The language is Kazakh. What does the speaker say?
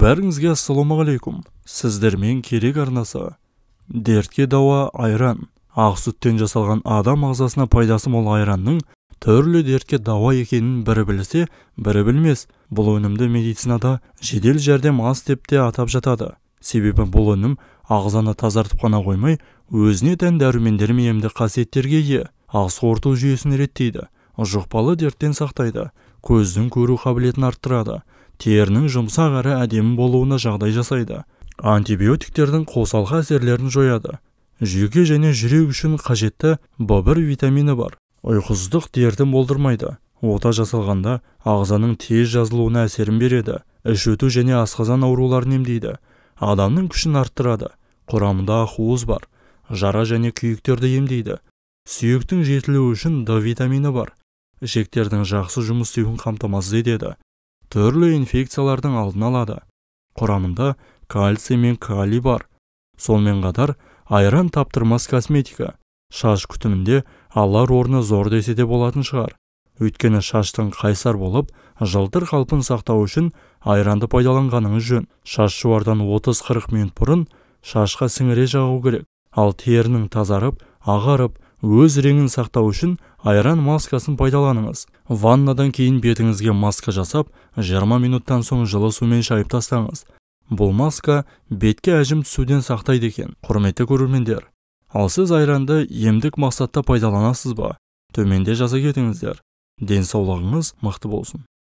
Бәріңізге ассалаумағалейкум Сіздермен керек арнасы. Дертке дауа айран. Ақ сүттен жасалған адам ағзасына пайдасы мол айранның түрлі дертке дауа екенін бірі білсе, бірі білмес. Бұл өнімді медицинада жедел жәрдем ас деп те атап жатады. Себебі бұл өнім ағзаны тазартып қана қоймай, өзіне тән дәрумендер мен емді қасиеттерге ие. Ақ суырту жүйесін реттейді, жұқпалы дерттен сақтайды, көздің көру қабілетін арттырады терінің жұмсақ әрі әдемі болуына жағдай жасайды антибиотиктердің қосалқы әсерлерін жояды жүйке және жүрек үшін қажетті б бір витамині бар ұйқысыздық дертін болдырмайды ота жасалғанда ағзаның тез жазылуына әсерін береді іш өту және асқазан ауруларын емдейді адамның күшін арттырады құрамында ақуыз бар жара және күйіктерді емдейді сүйектің жетілуі үшін д витамині бар ішектердің жақсы жұмыс істеуін қамтамасыз етеді түрлі инфекциялардың алдын алады құрамында кальций мен калий бар сонымен қатар айран таптырмас косметика шаш күтімінде алар орны зор десе де болатын шығар өйткені шаштың қайсар болып жылтыр қалпын сақтау үшін айранды пайдаланғаныңыз жөн шаш жуардан 30-40 минут бұрын шашқа сіңіре жағу керек ал терінің тазарып ағарып өз реңін сақтау үшін айран маскасын пайдаланыңыз ваннадан кейін бетіңізге маска жасап 20 минуттан соң жылы сумен шайып тастаңыз бұл маска бетке әжім түсуден сақтайды екен құрметті көрермендер ал сіз айранды емдік мақсатта пайдаланасыз ба төменде жаза кетіңіздер денсаулығыңыз мықты болсын